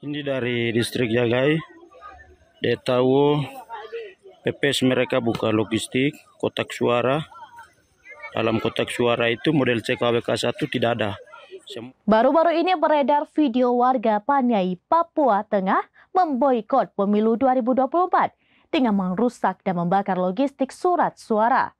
Ini dari distrik Jagai, Detawo, PPS mereka buka logistik, kotak suara. Dalam kotak suara itu model CKWK1 tidak ada. Baru-baru ini beredar video warga Paniai, Papua Tengah memboikot pemilu 2024 dengan merusak dan membakar logistik surat suara.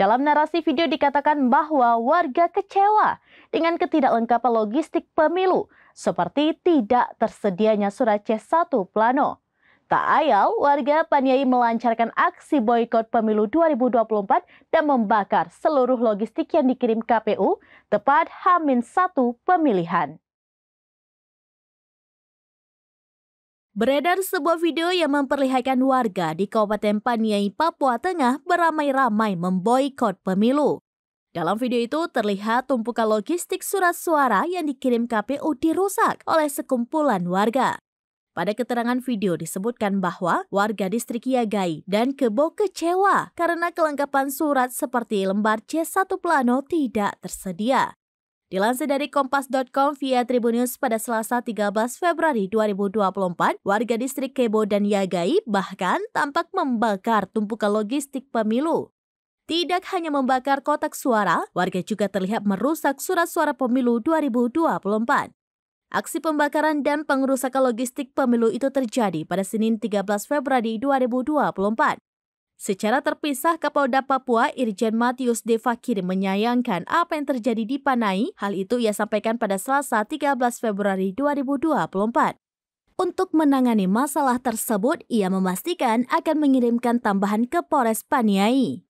Dalam narasi video dikatakan bahwa warga kecewa dengan ketidaklengkapan logistik pemilu seperti tidak tersedianya surat C1 plano. Tak ayal, warga Paniai melancarkan aksi boykot pemilu 2024 dan membakar seluruh logistik yang dikirim KPU tepat Hamin satu pemilihan. Beredar sebuah video yang memperlihatkan warga di Kabupaten Paniai, Papua Tengah beramai-ramai memboikot pemilu. Dalam video itu terlihat tumpukan logistik surat suara yang dikirim KPU dirusak oleh sekumpulan warga. Pada keterangan video disebutkan bahwa warga distrik Yagai dan Kebo kecewa karena kelengkapan surat seperti lembar C1 Plano tidak tersedia. Dilansir dari kompas.com via Tribunnews pada Selasa 13 Februari 2024, warga distrik Kebo dan Yagai bahkan tampak membakar tumpukan logistik pemilu. Tidak hanya membakar kotak suara, warga juga terlihat merusak surat suara pemilu 2024. Aksi pembakaran dan pengerusakan logistik pemilu itu terjadi pada Senin 13 Februari 2024. Secara terpisah, Kapolda Papua Irjen Matius De Fakir menyayangkan apa yang terjadi di Panai. Hal itu ia sampaikan pada Selasa 13 Februari 2024. Untuk menangani masalah tersebut, ia memastikan akan mengirimkan tambahan ke Polres Paniai.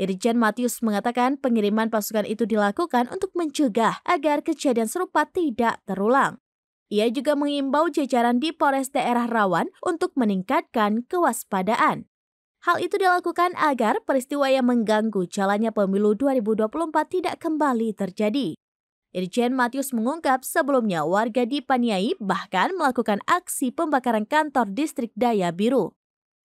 Irjen Matius mengatakan pengiriman pasukan itu dilakukan untuk mencegah agar kejadian serupa tidak terulang. Ia juga mengimbau jajaran di Polres daerah rawan untuk meningkatkan kewaspadaan. Hal itu dilakukan agar peristiwa yang mengganggu jalannya pemilu 2024 tidak kembali terjadi. Irjen Matius mengungkap sebelumnya warga di Paniai bahkan melakukan aksi pembakaran kantor distrik Daya Biru.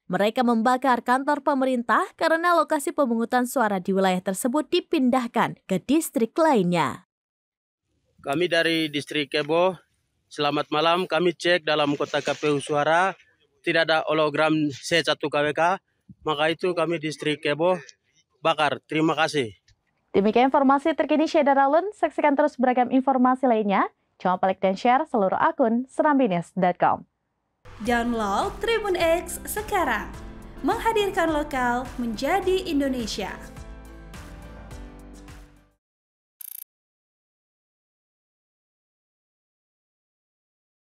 Mereka membakar kantor pemerintah karena lokasi pemungutan suara di wilayah tersebut dipindahkan ke distrik lainnya. Kami dari distrik Kebo, selamat malam. Kami cek dalam kota KPU suara, tidak ada hologram C1 KWK, maka itu kami distrik Kebo bakar. Terima kasih. Demikian informasi terkini Syeda Ralun. Saksikan terus beragam informasi lainnya. coba like dan share seluruh akun serambinis.com. Download Tribun X sekarang. Menghadirkan lokal menjadi Indonesia.